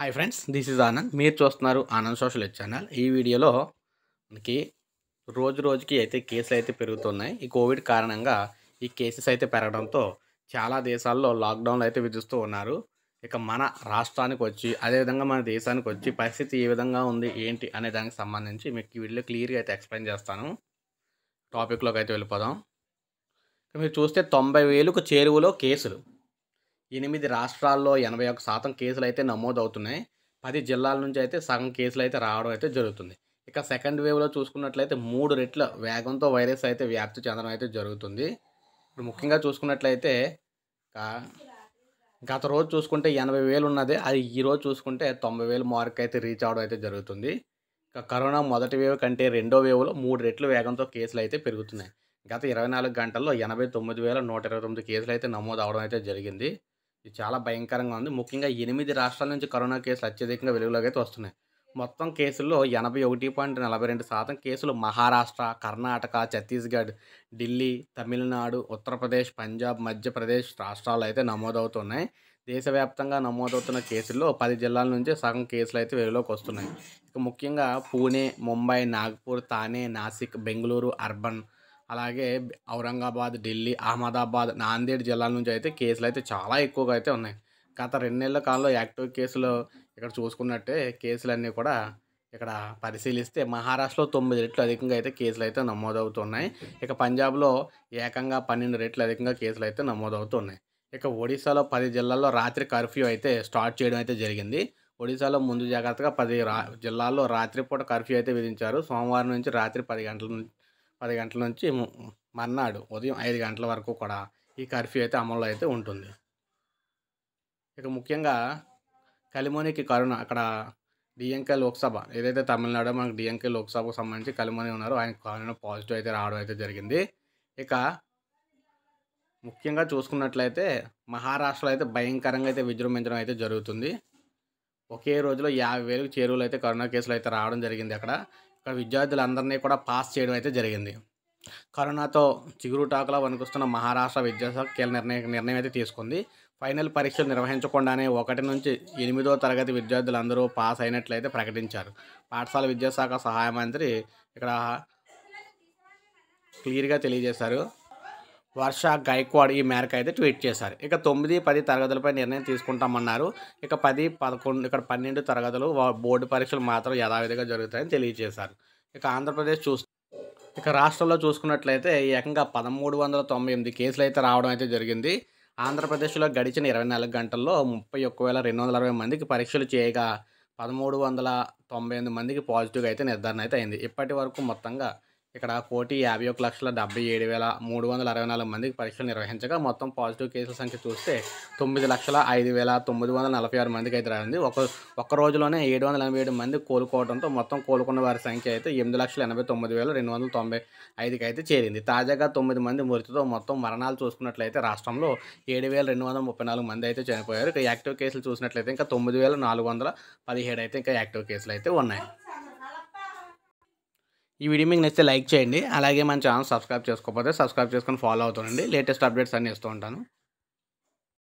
hi friends this is Anand మీరు చూస్తున్నారు Anand social channel ఈ వీడియోలో మనకి రోజు రోజుకి అయితే కేసులు అయితే పెరుగుతున్నాయి ఈ కోవిడ్ కారణంగా ఈ కేసెస్ అయితే పెరగడంతో చాలా దేశాల్లో లాక్డౌన్లు అయితే విధిస్తూ ఉన్నారు ఇక మన రాష్ట్రానికి వచ్చి అదేవిధంగా మన దేశానికి వచ్చి పరిస్థితి ఏ విధంగా ఉంది ఏంటి అనే దానికి సంబంధించి మీకు ఈ వీడియో క్లియర్గా అయితే ఎక్స్ప్లెయిన్ చేస్తాను టాపిక్లోకి అయితే వెళ్ళిపోదాం మీరు చూస్తే తొంభై వేలకు చేరువలో కేసులు ఎనిమిది రాష్ట్రాల్లో ఎనభై ఒక్క శాతం కేసులు అయితే నమోదవుతున్నాయి పది జిల్లాల నుంచి అయితే సగం కేసులు అయితే రావడం అయితే జరుగుతుంది ఇక సెకండ్ వేవ్లో చూసుకున్నట్లయితే మూడు రెట్ల వేగంతో వైరస్ అయితే వ్యాప్తి చెందడం అయితే జరుగుతుంది ఇప్పుడు ముఖ్యంగా చూసుకున్నట్లయితే గత రోజు చూసుకుంటే ఎనభై వేలు ఉన్నది అది ఈరోజు చూసుకుంటే తొంభై వేలు మార్క్ అయితే రీచ్ అవడం అయితే జరుగుతుంది ఇక కరోనా మొదటి వేవ్ కంటే రెండో వేవ్లో మూడు రెట్లు వేగంతో కేసులు అయితే పెరుగుతున్నాయి గత ఇరవై నాలుగు గంటల్లో ఎనభై తొమ్మిది వేల నూట ఇరవై తొమ్మిది కేసులు అయితే నమోదు అవడం అయితే జరిగింది ఇది చాలా భయంకరంగా ఉంది ముఖ్యంగా ఎనిమిది రాష్ట్రాల నుంచి కరోనా కేసులు అత్యధికంగా వెలుగులోకి అయితే వస్తున్నాయి మొత్తం కేసుల్లో ఎనభై ఒకటి పాయింట్ నలభై రెండు శాతం కేసులు మహారాష్ట్ర కర్ణాటక ఛత్తీస్గఢ్ ఢిల్లీ తమిళనాడు ఉత్తరప్రదేశ్ పంజాబ్ మధ్యప్రదేశ్ రాష్ట్రాలు అయితే నమోదవుతున్నాయి దేశవ్యాప్తంగా నమోదవుతున్న కేసుల్లో పది జిల్లాల నుంచి సగం కేసులు అయితే వెలుగులోకి వస్తున్నాయి ఇక ముఖ్యంగా పూణే ముంబై నాగ్పూర్ తానే నాసిక్ బెంగళూరు అర్బన్ అలాగే ఔరంగాబాద్ ఢిల్లీ అహ్మదాబాద్ నాందేడ్ జిల్లాల నుంచి అయితే కేసులు అయితే చాలా ఎక్కువగా అయితే ఉన్నాయి గత రెండు నెలల కాలంలో యాక్టివ్ కేసులు ఇక్కడ చూసుకున్నట్టే కేసులన్నీ కూడా ఇక్కడ పరిశీలిస్తే మహారాష్ట్రలో తొమ్మిది రెట్లు అధికంగా అయితే కేసులు అయితే నమోదవుతున్నాయి ఇక పంజాబ్లో ఏకంగా పన్నెండు రెట్లు అధికంగా కేసులు అయితే నమోదవుతున్నాయి ఇక ఒడిశాలో పది జిల్లాల్లో రాత్రి కర్ఫ్యూ అయితే స్టార్ట్ చేయడం అయితే జరిగింది ఒడిశాలో ముందు జాగ్రత్తగా పది రా జిల్లాల్లో రాత్రిపూట కర్ఫ్యూ అయితే విధించారు సోమవారం నుంచి రాత్రి పది గంటల పది గంటల నుంచి మర్నాడు ఉదయం ఐదు గంటల వరకు కూడా ఈ కర్ఫ్యూ అయితే అమల్లో అయితే ఉంటుంది ఇక ముఖ్యంగా కలిమోనికి కరోనా అక్కడ డిఎంకే లోక్సభ ఏదైతే తమిళనాడు మనకు డిఎంకే లోక్సభకు సంబంధించి కలిమోని ఉన్నారో ఆయన కరోనా పాజిటివ్ అయితే రావడం అయితే జరిగింది ఇక ముఖ్యంగా చూసుకున్నట్లయితే మహారాష్ట్రలో అయితే భయంకరంగా అయితే విజృంభించడం అయితే జరుగుతుంది ఒకే రోజులో యాభై వేలకు చేరువులు అయితే కరోనా కేసులు అయితే రావడం జరిగింది అక్కడ ఇక్కడ విద్యార్థులందరినీ కూడా పాస్ చేయడం అయితే జరిగింది కరోనాతో చిగురుటాకులా వణుకుస్తున్న మహారాష్ట్ర విద్యాశాఖ కీలక నిర్ణయ నిర్ణయం అయితే తీసుకుంది ఫైనల్ పరీక్షలు నిర్వహించకుండానే ఒకటి నుంచి ఎనిమిదో తరగతి విద్యార్థులందరూ పాస్ అయినట్లయితే ప్రకటించారు పాఠశాల విద్యాశాఖ సహాయ మంత్రి ఇక్కడ క్లియర్గా తెలియజేశారు వర్ష గైక్వాడ్ ఈ మేరకు అయితే ట్వీట్ చేశారు ఇక తొమ్మిది పది తరగతులపై నిర్ణయం తీసుకుంటామన్నారు ఇక పది పదకొండు ఇక్కడ పన్నెండు తరగతులు బోర్డు పరీక్షలు మాత్రం యథావిధిగా జరుగుతాయని తెలియజేశారు ఇక ఆంధ్రప్రదేశ్ చూస్ ఇక రాష్ట్రంలో చూసుకున్నట్లయితే ఏకంగా పదమూడు వందల తొంభై ఎనిమిది కేసులు అయితే రావడం అయితే జరిగింది ఆంధ్రప్రదేశ్లో గడిచిన ఇరవై నాలుగు గంటల్లో ముప్పై ఒక్క వేల రెండు వందల అరవై మందికి పరీక్షలు చేయగా పదమూడు వందల తొంభై ఎనిమిది మందికి పాజిటివ్గా అయితే నిర్ధారణ అయితే అయింది ఇప్పటి వరకు మొత్తంగా ఇక్కడ కోటి యాభై ఒక లక్షల డెబ్బై ఏడు వేల మూడు వందల అరవై నాలుగు మందికి పరీక్షలు నిర్వహించగా మొత్తం పాజిటివ్ కేసుల సంఖ్య చూస్తే తొమ్మిది లక్షల ఐదు వేల తొమ్మిది వందల నలభై ఆరు మందికి అయితే రాయింది ఒక ఒక్క రోజులోనే ఏడు వందల ఎనభై ఏడు మంది కోలుకోవడంతో మొత్తం కోలుకున్న వారి సంఖ్య అయితే ఎనిమిది లక్షల ఎనభై తొమ్మిది వేల రెండు వందల తొంభై ఐదుకి అయితే చేరింది తాజాగా తొమ్మిది మంది మృతితో మొత్తం మరణాలు చూసుకున్నట్లయితే రాష్ట్రంలో ఏడు వేల రెండు వందల ముప్పై నాలుగు మంది అయితే చనిపోయారు ఇక యాక్టివ్ కేసులు చూసినట్లయితే ఇంకా తొమ్మిది వేల నాలుగు వందల పదిహేడు అయితే ఇంకా యాక్టివ్ కేసులు అయితే ఉన్నాయి ఈ వీడియో మీకు నచ్చితే లైక్ చేయండి అలాగే మన ఛానల్ సబ్స్క్రైబ్ చేసుకోకపోతే సబ్స్క్రైబ్ చేసుకొని ఫాలో అవుతుండండి లేటెస్ట్ అప్డేట్స్ అన్నీ ఇస్తూ ఉంటాను